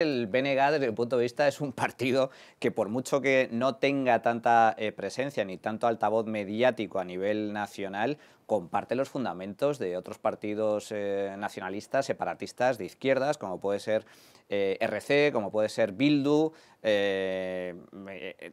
El BNG, desde el punto de vista, es un partido que por mucho que no tenga tanta eh, presencia ni tanto altavoz mediático a nivel nacional, comparte los fundamentos de otros partidos eh, nacionalistas, separatistas, de izquierdas, como puede ser eh, RC, como puede ser Bildu.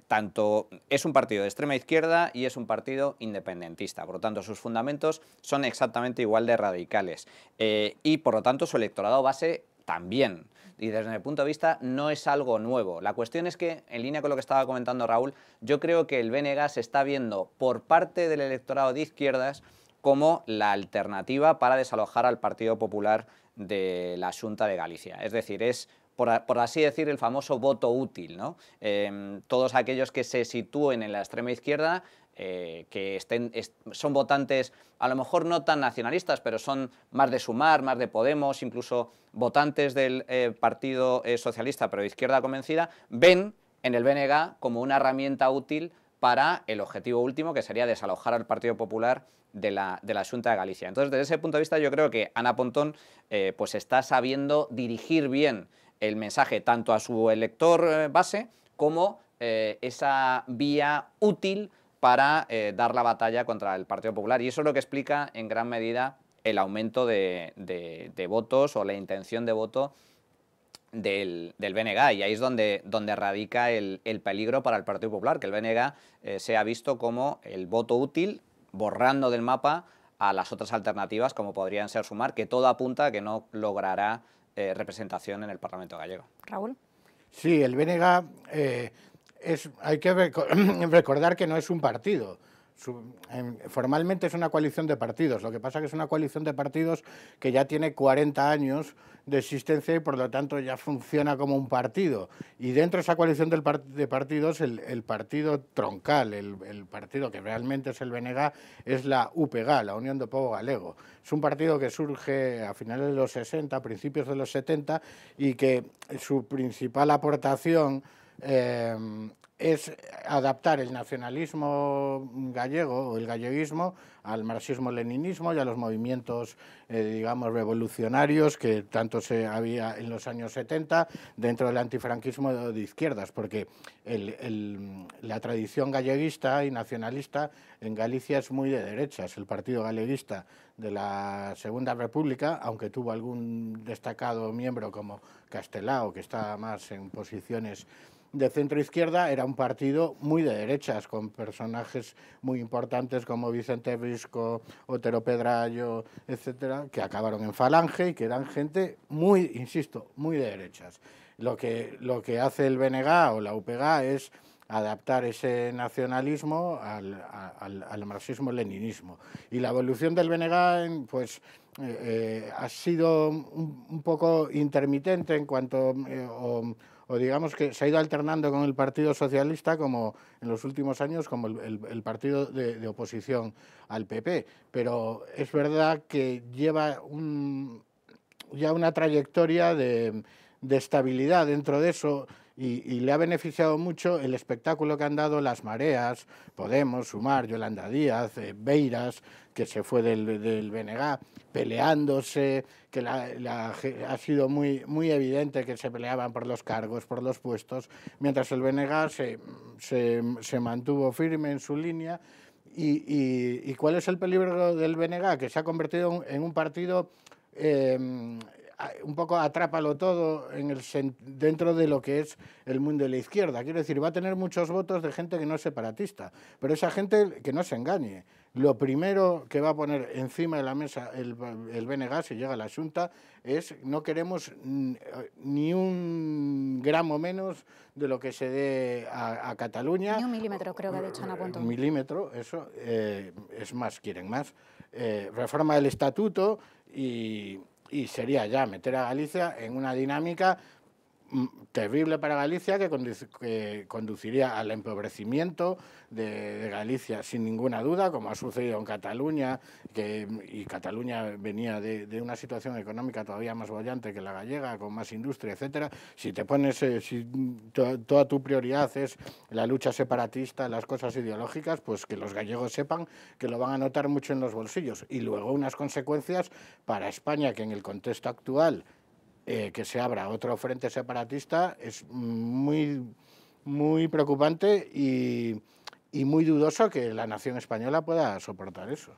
tanto es un partido de extrema izquierda y es un partido independentista. Por lo tanto, sus fundamentos son exactamente igual de radicales. y por lo tanto, su electorado base también y desde mi punto de vista no es algo nuevo. La cuestión es que, en línea con lo que estaba comentando Raúl, yo creo que el BNG se está viendo por parte del electorado de izquierdas como la alternativa para desalojar al Partido Popular de la Junta de Galicia. Es decir, es por, así decir, el famoso voto útil. ¿no? Em, todos aquellos que se sitúen en la extrema izquierda eh, que estén, son votantes a lo mejor no tan nacionalistas, pero son más de Sumar, más de Podemos, incluso votantes del eh, Partido eh, Socialista, pero de izquierda convencida, ven en el BNG como una herramienta útil para el objetivo último, que sería desalojar al Partido Popular de la, de Junta de Galicia. Entonces, desde ese punto de vista, yo creo que Ana Pontón pues está sabiendo dirigir bien el mensaje tanto a su elector base como esa vía útil para eh, dar la batalla contra el Partido Popular. Y eso es lo que explica en gran medida el aumento de, votos o la intención de voto del, del, Y ahí es donde, radica el, peligro para el Partido Popular, que el BNG eh, se ha visto como el voto útil, borrando del mapa a las otras alternativas, como podrían ser Sumar, que todo apunta a que no logrará eh, representación en el Parlamento gallego. Raúl. Sí, el BNG hay que recordar que no es un partido. Formalmente es una coalición de partidos, lo que pasa es que es una coalición de partidos que ya tiene 40 años de existencia y por lo tanto ya funciona como un partido. Y dentro de esa coalición de partidos, el, partido troncal, el, el, partido que realmente es el BNG, es la UPG, la Unión de Pueblo Galego. Es un partido que surge a finales de los 60, principios de los 70 y que su principal aportación Em, es adaptar el nacionalismo gallego o el galleguismo al marxismo-leninismo y a los movimientos, eh, digamos, revolucionarios que tanto se había en los años 70 dentro del antifranquismo de izquierdas, porque la tradición galleguista y nacionalista en Galicia es muy de derechas. El Partido Galleguista de la Segunda República, aunque tuvo algún destacado miembro como Castelao, que estaba más en posiciones de centro izquierda era un partido muy de derechas, con personajes muy importantes como Vicente Otero Pedrayo, etcétera, que acabaron en Falange y que eran gente muy, insisto, muy de derechas. Lo que, lo que hace el BNG o la UPG es adaptar ese nacionalismo al, marxismo-leninismo. Y la evolución del BNG, pues eh, ha sido un, poco intermitente en cuanto, eh, o, digamos que se ha ido alternando con el Partido Socialista como en los últimos años como el, partido de, oposición al PP. Pero es verdad que lleva ya una trayectoria de estabilidad dentro de eso y, le ha beneficiado mucho el espectáculo que han dado las mareas, Podemos, Sumar, Yolanda Díaz, eh, Beiras, que se fue del, del peleándose, que ha sido muy, muy evidente que se peleaban por los cargos, por los puestos, mientras el BNG se, se, mantuvo firme en su línea. Y, cuál es el peligro del BNG? Que se ha convertido en un partido em, un poco atrápalo todo en el, dentro de lo que es el mundo de la izquierda. Quiero decir, va a tener muchos votos de gente que no es separatista, pero esa gente que no se engañe. Lo primero que va a poner encima de la mesa el, el BNG si llega a la Junta es no queremos ni un gramo menos de lo que se dé a, Cataluña. Ni un milímetro, creo que ha dicho eh, Ana punto. Un milímetro, eso, eh, es más, quieren más. Eh, reforma del estatuto y y sería ya meter a Galicia en una dinámica Mm, terrible para Galicia que, conduciría al empobrecimiento de, Galicia sin ninguna duda, como ha sucedido en Cataluña, y Cataluña venía de, una situación económica todavía más bollante que la gallega, con más industria, etcétera. Si te pones, eh, si toda tu prioridad es la lucha separatista, las cosas ideológicas, pues que los gallegos sepan que lo van a notar mucho en los bolsillos. Y luego unas consecuencias para España que en el contexto actual eh, que se abra otro frente separatista es muy, muy preocupante y muy dudoso que la nación española pueda soportar eso.